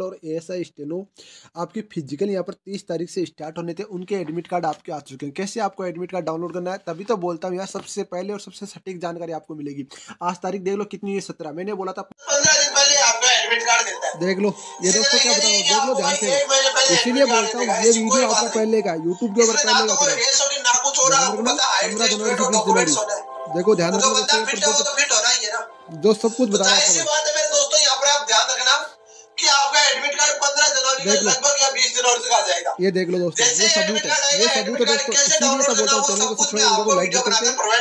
medical और A S आपके physical यहाँ पर तीस तारीख से स्टार्ट होने थे उनके एडमिट कार्ड आपके आ चुके हैं कैसे आपको एडमिट कार्ड डाउनलोड करना है तभी तो बोलता हूँ यार सबसे पहले और सबसे सटीक जानकारी आपको मिलेगी आज तारीख देख लो कितनी है सत्रह मैंने बोला था देख लो ये दोस्तों क्या बताऊँ देख लो ध्यान से इसीलिए बोलता हूँ ये वीडियो आपको पहले का यूट्यूब के ऊपर पहले का पंद्रह जनवरी से बीस जनवरी देखो ध्यान रखना तो तो तो- जो सब कुछ बताया आपका एडमिट कार्ड पंद्रह जनवरी लगभग या बीस जनवरी तक आ जाएगा ये देख लो दोस्तों ये सबूत है ये सबूत है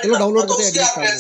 डाउनलोड करके हैं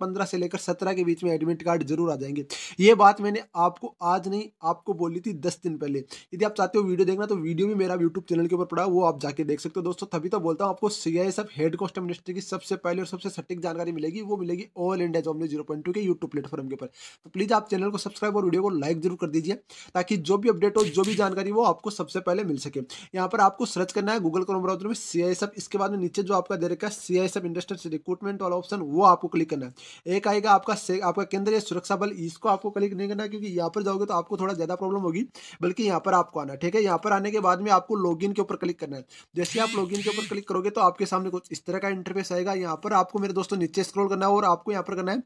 पंद्रह से लेकर सत्रह के बीच में एडमिट कार्ड जरूर आ जाएंगे ये बात मैंने आपको आज नहीं आपको बोली थी दस दिन पहले यदि आप चाहते हो वीडियो देखना तो वीडियो भी मेरा यूट्यूब चैनल के ऊपर पड़ा वो आप जाके देख सकते हो दोस्तों तभी तो बोलता हूँ आपको C I F head cost ministry की सबसे पहले और सबसे सटीक जानकारी मिलेगी वो मिलेगी all India job zero point two के यूट्यूब प्लेटफॉर्म के ऊपर तो प्लीज आप चैनल को सब्सक्राइब और वीडियो को लाइक जरूर कर दीजिए ताकि जो भी अपडेट हो जो भी जानकारी वो आपको सबसे पहले मिल सके यहाँ पर आपको सर्च करना है गूगल क्रोम ब्राउजर में सी इसके बाद में नीचे जो आपका दे रखा है सी आई इंडस्ट्रियल रिक्रूटमेंट वाला ऑप्शन वो आपको क्लिक करना है एक आएगा आपका आपका केंद्रीय सुरक्षा बल इसको आपको क्लिक नहीं करना क्योंकि यहाँ पर जाओगे तो आपको थोड़ा ज़्यादा प्रॉब्लम होगी बल्कि यहाँ पर आपको आना ठीक है यहाँ पर आने के बाद में आपको लॉग के ऊपर क्लिक करना है जैसे आप लॉग के ऊपर क्लिक करोगे तो आपके सामने कुछ इस तरह का इंटरफेस आएगा यहाँ पर आपको मेरे दोस्तों नीचे स्क्रोल करना है और आपको यहाँ पर करना है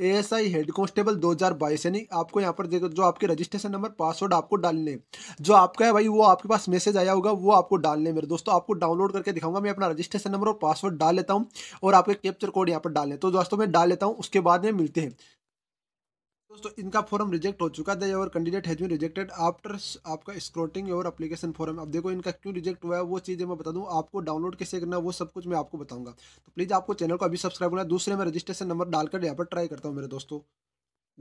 A S I head constable दो हजार बाईस यानी आपको यहाँ पर देखो जो आपके रजिस्ट्रेशन नंबर पासवर्ड आपको डालने जो आपका है भाई वो आपके पास मैसेज आया होगा वो आपको डालने मेरे दोस्तों आपको डाउनलोड करके दिखाऊंगा मैं अपना रजिस्ट्रेशन नंबर और पासवर्ड डाल लेता हूँ और आपके कैप्चर कोड यहाँ पर डालने तो दोस्तों मैं डाल लेता हूँ उसके बाद में मिलते हैं दोस्तों इनका फॉर्म रिजेक्ट हो चुका था your candidate has been rejected after आपका स्क्रोटिंग योर एप्लीकेशन फॉर्म अब देखो इनका क्यों रिजेक्ट हुआ है वो चीज़ें मैं बता दूँ आपको डाउनलोड कैसे करना वो सब कुछ मैं आपको बताऊंगा तो प्लीज़ आपको चैनल को अभी सब्सक्राइब करना दूसरे में रजिस्ट्रेशन नंबर डालकर यहाँ पर ट्राई करता हूँ मेरे दोस्तों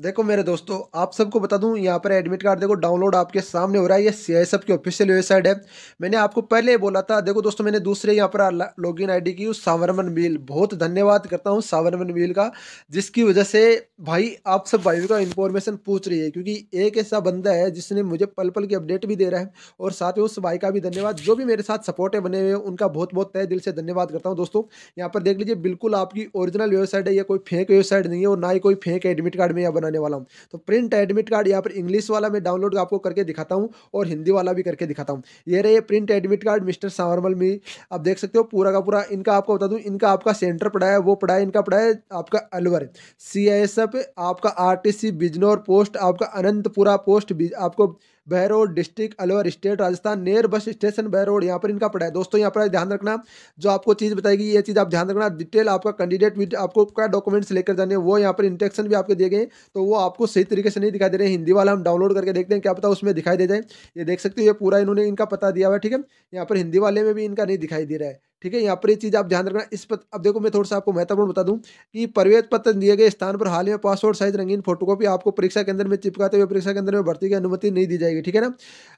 देखो मेरे दोस्तों आप सबको बता दूं यहाँ पर एडमिट कार्ड देखो डाउनलोड आपके सामने हो रहा है ये सी आई की ऑफिशियल वेबसाइट है मैंने आपको पहले बोला था देखो दोस्तों मैंने दूसरे यहाँ पर लॉगिन आईडी की सावरमन मील बहुत धन्यवाद करता हूँ सावरमन मील का जिसकी वजह से भाई आप सब भाइयों का इन्फॉर्मेशन पूछ रही है क्योंकि एक ऐसा बंदा है जिसने मुझे पल पल की अपडेट भी दे रहा है और साथ में उस भाई का भी धन्यवाद जो भी मेरे साथ सपोर्ट है बने हुए हैं उनका बहुत बहुत तय दिल से धन्यवाद करता हूँ दोस्तों यहाँ पर देख लीजिए बिल्कुल आपकी ओरिजिनल वेबसाइट है यह कोई फेंक वेबसाइट नहीं है और ना ही कोई फेंक एडमिट कार्ड में यहाँ बनाने वाला हूँ तो प्रिंट एडमिट कार्ड यहाँ पर इंग्लिश वाला मैं डाउनलोड आपको करके दिखाता हूँ और हिंदी वाला भी करके दिखाता हूँ ये रहे print admit card mister Sawarmal में आप देख सकते हो पूरा का पूरा इनका आपको बता दूँ इनका आपका सेंटर पढ़ा है वो पढ़ा है इनका पढ़ा है आपका अलवर सी आपका आर टी बिजनौर पोस्ट आपका अनंतपुरा पोस्ट आपको Behror district Alwar state Rajasthan near bus station Behror यहाँ पर इनका पड़ा है दोस्तों यहाँ पर ध्यान रखना जो आपको चीज़ बताएगी ये चीज़ आप ध्यान रखना डिटेल आपका कैंडिडेट विद आपको क्या डॉक्यूमेंट्स लेकर जाने वो यहाँ पर इंटेक्शन भी आपके दिए गए तो वो आपको सही तरीके से नहीं दिखाई दे रहे हिंदी वाला हम डाउनलोड करके देखते हैं क्या पता उसमें दिखाई दे जाए ये देख सकते हो ये पूरा इन्होंने इनका पता दिया हुआ है ठीक है यहाँ पर हिंदी वाले में भी इनका नहीं दिखाई दे रहा है ठीक है यहाँ पर ये चीज़ आप ध्यान रखना इस पत्र अब देखो मैं थोड़ा सा आपको महत्वपूर्ण बता दूं कि प्रवेश पत्र दिए गए स्थान पर हाल में पासपोर्ट साइज रंगीन फोटोकॉपी आपको परीक्षा केंद्र में चिपकाते हुए परीक्षा केंद्र में भर्ती की अनुमति नहीं दी जाएगी ठीक है ना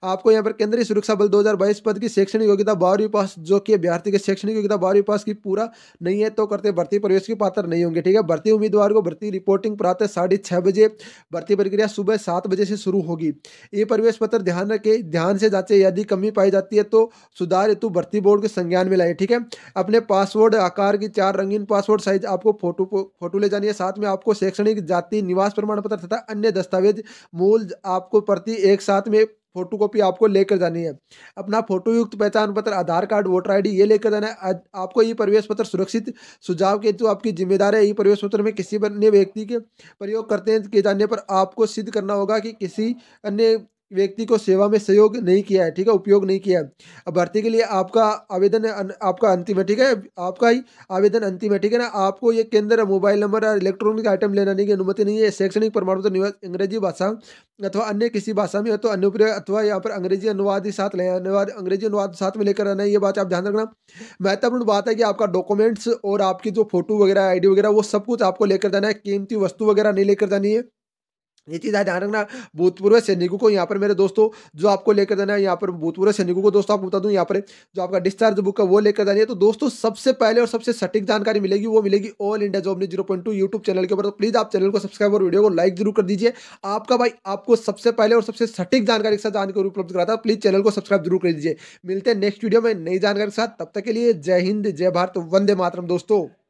आपको यहाँ पर केंद्रीय सुरक्षा बल दो पद की शैक्षणिक योग्यता बारहवीं पास जो कि अभ्यर्थी के शैक्षणिक योग्यता बारहवीं पास की पूरा नहीं है तो करते भर्ती प्रवेश के पात्र नहीं होंगे ठीक है भर्ती उम्मीदवार को भर्ती रिपोर्टिंग प्रातः साढ़े छः बजे भर्ती प्रक्रिया सुबह सात बजे से शुरू होगी ये प्रवेश पत्र ध्यान रखें ध्यान से जाते यदि कमी पाई जाती है तो सुधार हेतु भर्ती बोर्ड के संज्ञान में लाए ठीक ठीक है अपने पासवर्ड आकार की चार रंगीन पासवर्ड साइज आपको फोटो फोटो ले जानी है साथ में आपको शैक्षणिक जाति निवास प्रमाण पत्र तथा अन्य दस्तावेज मूल आपको प्रति एक साथ में फोटो कॉपी आपको लेकर जानी है अपना फोटो युक्त पहचान पत्र आधार कार्ड वोटर आईडी ये लेकर जाना है आपको ये प्रवेश पत्र सुरक्षित सुझाव के तो आपकी जिम्मेदारी है ये प्रवेश पत्र में किसी अन्य व्यक्ति के प्रयोग करते हैं के जानने पर आपको सिद्ध करना होगा कि किसी अन्य व्यक्ति को सेवा में सहयोग नहीं किया है ठीक है उपयोग नहीं किया है भर्ती के लिए आपका आवेदन आपका अंतिम है ठीक है आपका ही आवेदन अंतिम है ठीक है ना आपको ये केंद्र मोबाइल नंबर और इलेक्ट्रॉनिक आइटम लेना नहीं की अनुमति नहीं है शैक्षणिक प्रमाण पत्र निवास अंग्रेजी भाषा अथवा अन्य किसी भाषा में तो अन्य अथवा यहाँ पर अंग्रेजी अनुवाद ही साथ ले अनुवाद अंग्रेजी अनुवाद साथ में लेकर आना ये बात आप ध्यान रखना महत्वपूर्ण बात है कि आपका डॉक्यूमेंट्स और आपकी जो फोटो वगैरह आई वगैरह वो सब कुछ आपको लेकर जाना है कीमती वस्तु वगैरह नहीं लेकर जानी है ये चीज़ है ध्यान रखना भूतपूर्व सैनिकों को यहाँ पर मेरे दोस्तों जो आपको लेकर जाना है यहाँ पर भूतपूर्व सैनिकों को दोस्तों आपको बता दूँ यहाँ पर जो आपका डिस्चार्ज बुक है वो लेकर जानी है तो दोस्तों सबसे पहले और सबसे सटीक जानकारी मिलेगी वो मिलेगी ऑल इंडिया जॉब ने zero point two YouTube channel के ऊपर तो प्लीज़ आप चैनल को सब्सक्राइब और वीडियो को लाइक जरूर कर दीजिए आपका भाई आपको सबसे पहले और सबसे सटीक जानकारी के साथ जानकारी उपलब्ध कराता है प्लीज़ चैनल को सब्सक्राइब जरूर कर दीजिए मिलते हैं नेक्स्ट वीडियो में नई जानकारी के साथ तब तक के लिए जय हिंद जय भारत वंदे मातरम दोस्तों